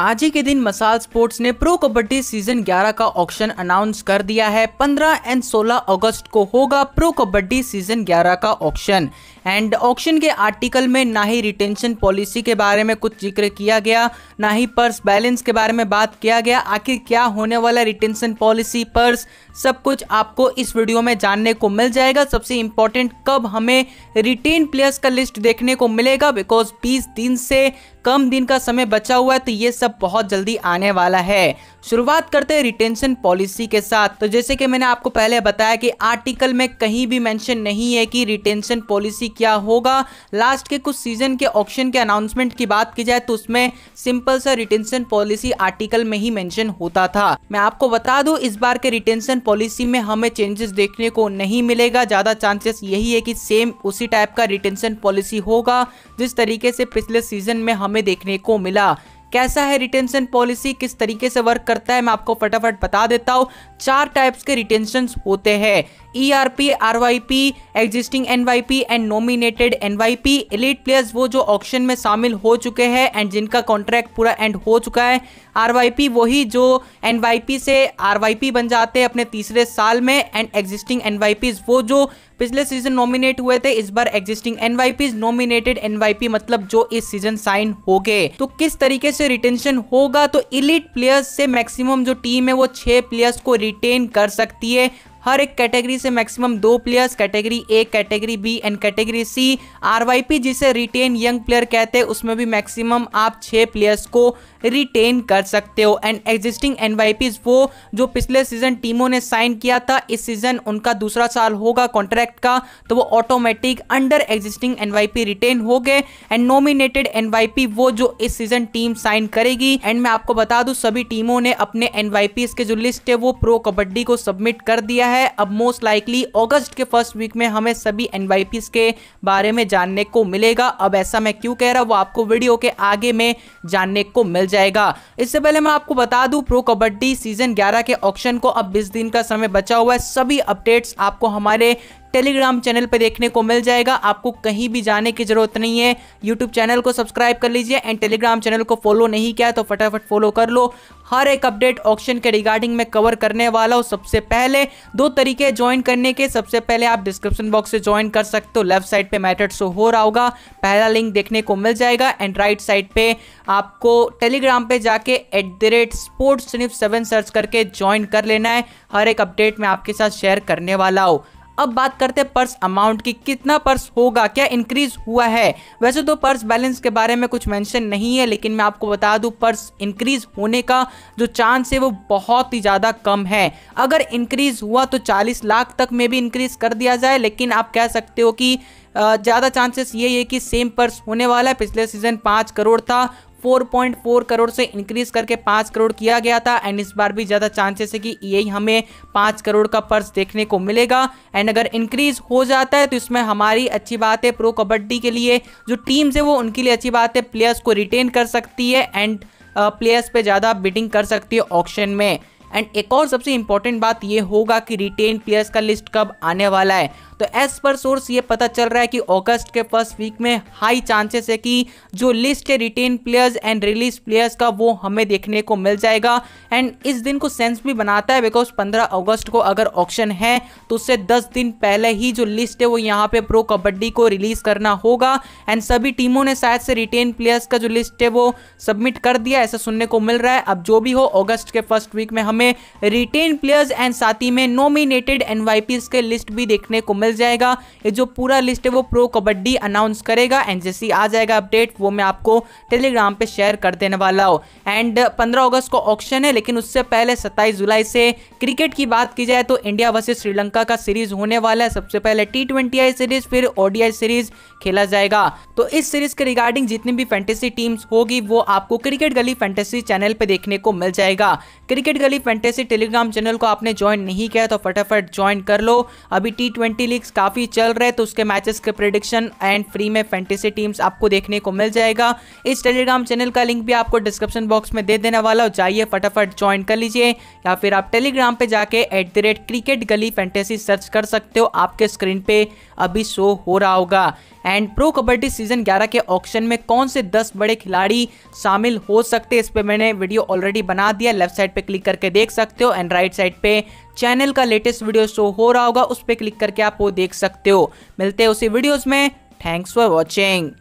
आज ही के दिन मसाल स्पोर्ट्स ने प्रो कबड्डी सीजन 11 का ऑक्शन अनाउंस कर दिया है 15 एंड 16 अगस्त को होगा प्रो कबड्डी सीजन 11 का ऑक्शन एंड ऑक्शन के आर्टिकल में ना ही रिटेंशन पॉलिसी के बारे में कुछ जिक्र किया गया ना ही पर्स बैलेंस के बारे में बात किया गया आखिर क्या होने वाला रिटेंशन पॉलिसी पर्स सब कुछ आपको इस वीडियो में जानने को मिल जाएगा सबसे इंपॉर्टेंट कब हमें रिटेन प्लेयर्स का लिस्ट देखने को मिलेगा बिकॉज बीस दिन से कम दिन का समय बचा हुआ है तो ये सब बहुत जल्दी आने वाला है शुरुआत करते हैं रिटेंशन पॉलिसी के साथ तो जैसे कि मैंने आपको पहले बताया कि आर्टिकल में कहीं भी मेंशन नहीं है कि रिटेंशन पॉलिसी क्या होगा लास्ट के कुछ सीजन के ऑक्शन के अनाउंसमेंट की बात की जाए तो उसमें सिंपल सा रिटेंशन पॉलिसी आर्टिकल में ही मेंशन होता था मैं आपको बता दूं इस बार के रिटेंशन पॉलिसी में हमें चेंजेस देखने को नहीं मिलेगा ज़्यादा चांसेस यही है कि सेम उसी टाइप का रिटेंशन पॉलिसी होगा जिस तरीके से पिछले सीजन में हमें देखने को मिला कैसा है रिटेंशन पॉलिसी किस तरीके से वर्क करता है मैं आपको फटाफट बता देता हूँ चार टाइप्स के रिटेंशन होते हैं E R P R Y P existing N Y P and nominated N Y P elite players वो जो ऑक्शन में शामिल हो चुके हैं एंड जिनका कॉन्ट्रैक्ट पूरा एंड हो चुका है आर वाई पी वही जो एन वाई पी से आर वाई पी बन जाते हैं अपने तीसरे साल में and existing N Y Ps वो जो पिछले सीजन नॉमिनेट हुए थे इस बार existing N Y Ps nominated N Y P मतलब जो इस सीजन साइन हो गए तो किस तरीके से रिटेंशन होगा तो इलिट प्लेयर्स से मैक्सिमम जो टीम है वो छह प्लेयर्स को रिटेन रिटेन कर सकती है हर एक कैटेगरी से मैक्सिमम दो players category A category B and category C RYP जिसे रिटेन यंग प्लेयर कहते हैं उसमें भी मैक्सिमम आप छः प्लेयर्स को रिटेन कर सकते हो एंड एग्जिस्टिंग एन वो जो पिछले सीजन टीमों ने साइन किया था इस सीजन उनका दूसरा साल होगा कॉन्ट्रैक्ट का तो वो automatic under existing N retain हो गए एंड नोमिनेटेड एन वो जो इस सीजन टीम साइन करेगी एंड मैं आपको बता दूं सभी टीमों ने अपने एन के जो लिस्ट है वो प्रो कबड्डी को सबमिट कर दिया है गया है अब मोस्ट लाइकली अगस्त के फर्स्ट वीक में हमें सभी एन के बारे में जानने को मिलेगा अब ऐसा मैं क्यों कह रहा हूँ वो आपको वीडियो के आगे में जानने को मिल जाएगा इससे पहले मैं आपको बता दूँ प्रो कबड्डी सीजन ग्यारह के ऑप्शन को अब बीस दिन का समय बचा हुआ है सभी अपडेट्स आपको हमारे टेलीग्राम चैनल पर देखने को मिल जाएगा आपको कहीं भी जाने की जरूरत नहीं है यूट्यूब चैनल को सब्सक्राइब कर लीजिए एंड टेलीग्राम चैनल को फॉलो नहीं किया तो फटाफट फॉलो कर लो हर एक अपडेट ऑप्शन के रिगार्डिंग में कवर करने वाला हूँ सबसे पहले दो तरीके ज्वाइन करने के सबसे पहले आप डिस्क्रिप्शन बॉक्स से ज्वाइन कर सकते हो लेफ्ट साइड पे मैटर शो हो रहा होगा पहला लिंक देखने को मिल जाएगा एंड राइट साइड पे आपको टेलीग्राम पे जाके at the rate sports seven search करके ज्वाइन कर लेना है हर एक अपडेट मैं आपके साथ शेयर करने वाला हूँ अब बात करते हैं पर्स अमाउंट की कितना पर्स होगा क्या इंक्रीज हुआ है वैसे तो पर्स बैलेंस के बारे में कुछ मेंशन नहीं है लेकिन मैं आपको बता दूं पर्स इंक्रीज होने का जो चांस है वो बहुत ही ज़्यादा कम है अगर इंक्रीज हुआ तो चालीस लाख तक में भी इंक्रीज कर दिया जाए लेकिन आप कह सकते हो कि ज़्यादा चांसेस ये है कि सेम पर्स होने वाला है पिछले सीज़न पाँच करोड़ था 4.4 करोड़ से इंक्रीज करके 5 करोड़ किया गया था एंड इस बार भी ज़्यादा चांसेस है कि यही हमें 5 करोड़ का पर्स देखने को मिलेगा एंड अगर इंक्रीज हो जाता है तो इसमें हमारी अच्छी बात है प्रो कबड्डी के लिए जो टीम्स है वो उनके लिए अच्छी बात है प्लेयर्स को रिटेन कर सकती है एंड प्लेयर्स पे ज़्यादा बिटिंग कर सकती है ऑप्शन में एंड एक और सबसे इंपॉर्टेंट बात ये होगा कि रिटेन प्लेयर्स का लिस्ट कब आने वाला है तो एज पर सोर्स ये पता चल रहा है कि अगस्त के फर्स्ट वीक में हाई चांसेस है कि जो लिस्ट है retain players and release players का वो हमें देखने को मिल जाएगा एंड इस दिन को सेंस भी बनाता है बिकॉज 15 अगस्त को अगर ऑप्शन है तो उससे 10 दिन पहले ही जो लिस्ट है वो यहाँ पे प्रो कबड्डी को रिलीज करना होगा एंड सभी टीमों ने शायद से रिटेन प्लेयर्स का जो लिस्ट है वो सबमिट कर दिया ऐसा सुनने को मिल रहा है अब जो भी हो अगस्त के फर्स्ट वीक में हम में रिटेन प्लेयर्स एंड साथ ही में नॉमिनेटेड एन के लिस्ट भी देखने को मिल जाएगा ये जो पूरा लिस्ट है वो प्रो कबड्डी अनाउंस करेगा एंड जैसे आ जाएगा अपडेट वो मैं आपको टेलीग्राम पे शेयर कर देने वाला हूँ एंड 15 अगस्त को ऑप्शन है लेकिन उससे पहले 27 जुलाई से क्रिकेट की बात की जाए तो इंडिया वर्सेज श्रीलंका का सीरीज होने वाला है सबसे पहले टी सीरीज फिर ओडीआई सीरीज खेला जाएगा तो इस सीरीज के रिगार्डिंग जितनी भी फैंटेसी टीम्स होगी वो आपको क्रिकेट गली फैंटेसी चैनल पे देखने को मिल जाएगा cricket Gali fantasy Telegram channel को आपने ज्वाइन नहीं किया तो फटाफट ज्वाइन कर लो अभी टी ट्वेंटी लीग्स काफ़ी चल रहे तो उसके मैचेस के प्रिडिक्शन एंड फ्री में फैंटेसी टीम्स आपको देखने को मिल जाएगा इस टेलीग्राम चैनल का लिंक भी आपको डिस्क्रिप्शन बॉक्स में दे देने वाला हो जाइए फटाफट ज्वाइन कर लीजिए या फिर आप टेलीग्राम पर जाके at cricket Gali fantasy search कर सकते हो आपके स्क्रीन पे अभी शो हो रहा होगा एंड प्रो कबड्डी सीजन 11 के ऑक्शन में कौन से 10 बड़े खिलाड़ी शामिल हो सकते हैं इस पर मैंने वीडियो ऑलरेडी बना दिया लेफ्ट साइड पे क्लिक करके देख देख सकते हो एंड राइट साइड पे चैनल का लेटेस्ट वीडियो शो हो रहा होगा उस पर क्लिक करके आप वो देख सकते हो मिलते हैं उसी वीडियोज में थैंक्स फॉर वॉचिंग